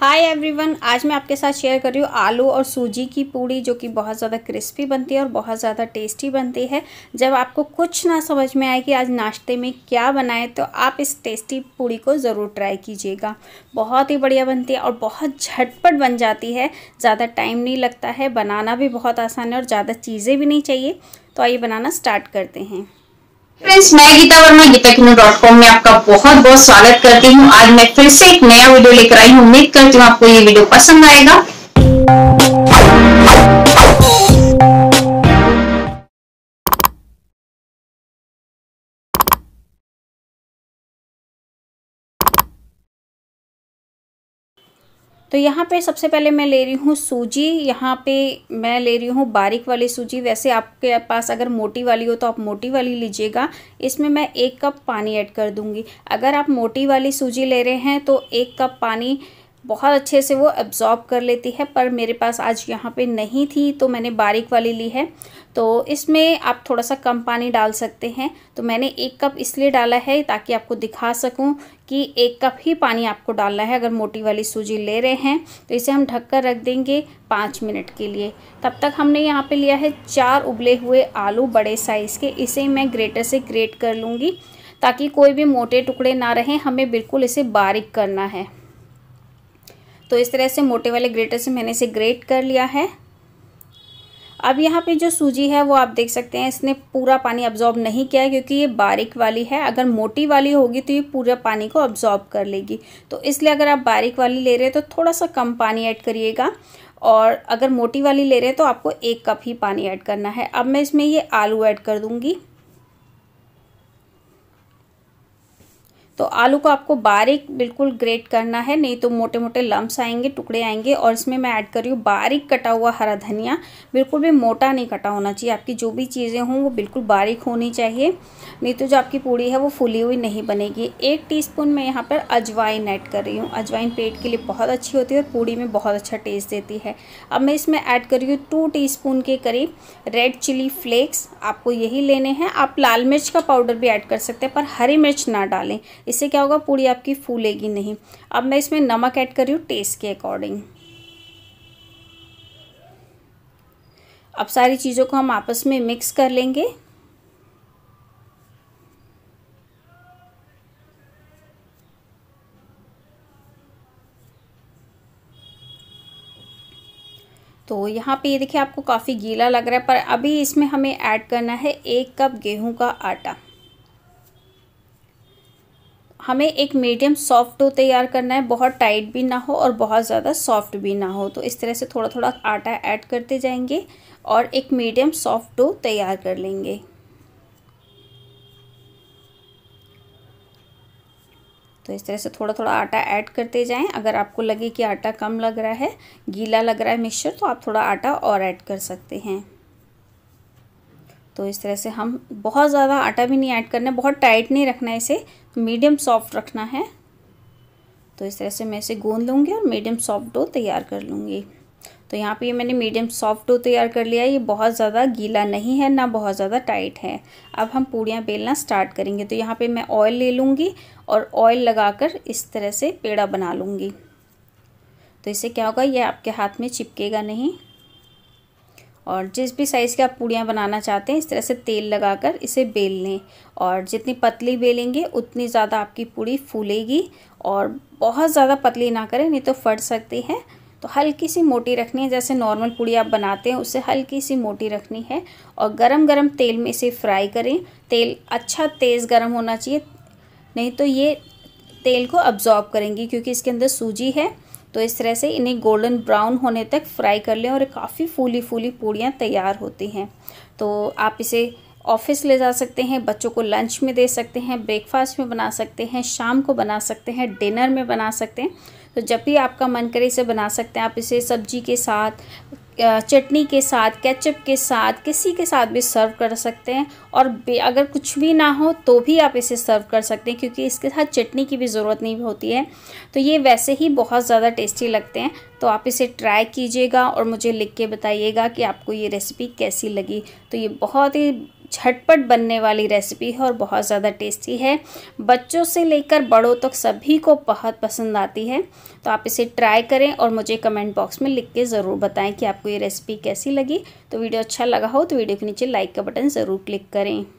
hi everyone आज मैं आपके साथ शेयर कर रही हूँ आलू और सूजी की पूड़ी जो कि बहुत ज़्यादा क्रिस्पी बनती है और बहुत ज़्यादा टेस्टी बनती है जब आपको कुछ ना समझ में आए कि आज नाश्ते में क्या बनाएं तो आप इस टेस्टी पूड़ी को ज़रूर ट्राई कीजिएगा बहुत ही बढ़िया बनती है और बहुत झटपट बन जाती है ज़्यादा टाइम नहीं लगता है बनाना भी बहुत आसान है और ज़्यादा चीज़ें भी नहीं चाहिए तो आइए बनाना स्टार्ट करते हैं फ्रेंड्स मैं गीता वर्मा गीता किनो डॉट कॉम में आपका बहुत बहुत स्वागत करती हूँ आज मैं फिर से एक नया वीडियो लेकर आई हूँ उम्मीद करती हूँ आपको ये वीडियो पसंद आएगा तो यहाँ पे सबसे पहले मैं ले रही हूँ सूजी यहाँ पे मैं ले रही हूँ बारीक वाली सूजी वैसे आपके पास अगर मोटी वाली हो तो आप मोटी वाली लीजिएगा इसमें मैं एक कप पानी ऐड कर दूँगी अगर आप मोटी वाली सूजी ले रहे हैं तो एक कप पानी बहुत अच्छे से वो एब्ज़ॉर्ब कर लेती है पर मेरे पास आज यहाँ पे नहीं थी तो मैंने बारीक वाली ली है तो इसमें आप थोड़ा सा कम पानी डाल सकते हैं तो मैंने एक कप इसलिए डाला है ताकि आपको दिखा सकूं कि एक कप ही पानी आपको डालना है अगर मोटी वाली सूजी ले रहे हैं तो इसे हम ढक कर रख देंगे पाँच मिनट के लिए तब तक हमने यहाँ पे लिया है चार उबले हुए आलू बड़े साइज़ के इसे मैं ग्रेटर से ग्रेट कर लूँगी ताकि कोई भी मोटे टुकड़े ना रहें हमें बिल्कुल इसे बारीक करना है तो इस तरह से मोटे वाले ग्रेटर से मैंने इसे ग्रेट कर लिया है अब यहाँ पे जो सूजी है वो आप देख सकते हैं इसने पूरा पानी अब्जॉर्ब नहीं किया है क्योंकि ये बारीक वाली है अगर मोटी वाली होगी तो ये पूरा पानी को अब्जॉर्ब कर लेगी तो इसलिए अगर आप बारीक वाली ले रहे हैं तो थोड़ा सा कम पानी ऐड करिएगा और अगर मोटी वाली ले रहे हैं तो आपको एक कप ही पानी ऐड करना है अब मैं इसमें ये आलू ऐड कर दूँगी तो आलू को आपको बारीक बिल्कुल ग्रेट करना है नहीं तो मोटे मोटे लम्ब्स आएंगे टुकड़े आएंगे और इसमें मैं ऐड कर रही हूँ बारीक कटा हुआ हरा धनिया बिल्कुल भी मोटा नहीं कटा होना चाहिए आपकी जो भी चीज़ें हों वो बिल्कुल बारीक होनी चाहिए नहीं तो जो आपकी पूड़ी है वो फूली हुई नहीं बनेगी एक स्पून मैं यहाँ पर अजवाइन ऐड कर रही हूँ अजवाइन पेट के लिए बहुत अच्छी होती है और पूड़ी में बहुत अच्छा टेस्ट देती है अब मैं इसमें ऐड कर रही हूँ टू टी के करीब रेड चिली फ्लेक्स आपको यही लेने हैं आप लाल मिर्च का पाउडर भी ऐड कर सकते हैं पर हरी मिर्च ना डालें इससे क्या होगा पूड़ी आपकी फूलेगी नहीं अब मैं इसमें नमक ऐड कर रही हूँ टेस्ट के अकॉर्डिंग अब सारी चीज़ों को हम आपस में मिक्स कर लेंगे तो यहाँ पे ये देखिए आपको काफ़ी गीला लग रहा है पर अभी इसमें हमें ऐड करना है एक कप गेहूं का आटा हमें एक मीडियम सॉफ्ट डो तैयार करना है बहुत टाइट भी ना हो और बहुत ज़्यादा सॉफ्ट भी ना हो तो इस तरह से थोड़ा थोड़ा आटा ऐड करते जाएंगे और एक मीडियम सॉफ्ट डो तैयार कर लेंगे तो इस तरह से थोड़ा थोड़ा आटा ऐड करते जाएं अगर आपको लगे कि आटा कम लग रहा है गीला लग रहा है मिक्सचर तो आप थोड़ा आटा और ऐड कर सकते हैं तो इस तरह से हम बहुत ज़्यादा आटा भी नहीं ऐड करना है बहुत टाइट नहीं रखना है इसे मीडियम सॉफ्ट रखना है तो इस तरह से मैं इसे गूंद लूँगी और मीडियम सॉफ्ट डो तैयार कर लूँगी तो यहाँ पे ये मैंने मीडियम सॉफ्ट डो तैयार कर लिया ये बहुत ज़्यादा गीला नहीं है ना बहुत ज़्यादा टाइट है अब हम पूड़ियाँ बेलना स्टार्ट करेंगे तो यहाँ पर मैं ऑयल ले लूँगी और ऑयल कर इस तरह से पेड़ा बना लूँगी तो इससे क्या होगा ये आपके हाथ में चिपकेगा नहीं और जिस भी साइज़ की आप पूड़ियाँ बनाना चाहते हैं इस तरह से तेल लगाकर इसे बेल लें और जितनी पतली बेलेंगे उतनी ज़्यादा आपकी पूड़ी फूलेगी और बहुत ज़्यादा पतली ना करें नहीं तो फट सकती है तो हल्की सी मोटी रखनी है जैसे नॉर्मल पूड़ी आप बनाते हैं उससे हल्की सी मोटी रखनी है और गरम गरम तेल में इसे फ्राई करें तेल अच्छा तेज़ गरम होना चाहिए नहीं तो ये तेल को अब्जॉर्ब करेंगी क्योंकि इसके अंदर सूजी है तो इस तरह से इन्हें गोल्डन ब्राउन होने तक फ्राई कर लें और काफ़ी फूली फूली पूड़ियाँ तैयार होती हैं तो आप इसे ऑफिस ले जा सकते हैं बच्चों को लंच में दे सकते हैं ब्रेकफास्ट में बना सकते हैं शाम को बना सकते हैं डिनर में बना सकते हैं तो जब भी आपका मन करे इसे बना सकते हैं आप इसे सब्जी के साथ चटनी के साथ केचप के साथ किसी के साथ भी सर्व कर सकते हैं और अगर कुछ भी ना हो तो भी आप इसे सर्व कर सकते हैं क्योंकि इसके साथ चटनी की भी ज़रूरत नहीं होती है तो ये वैसे ही बहुत ज़्यादा टेस्टी लगते हैं तो आप इसे ट्राई कीजिएगा और मुझे लिख के बताइएगा कि आपको ये रेसिपी कैसी लगी तो ये बहुत ही झटपट बनने वाली रेसिपी है और बहुत ज़्यादा टेस्टी है बच्चों से लेकर बड़ों तक सभी को बहुत पसंद आती है तो आप इसे ट्राई करें और मुझे कमेंट बॉक्स में लिख के ज़रूर बताएं कि आपको ये रेसिपी कैसी लगी तो वीडियो अच्छा लगा हो तो वीडियो के नीचे लाइक का बटन ज़रूर क्लिक करें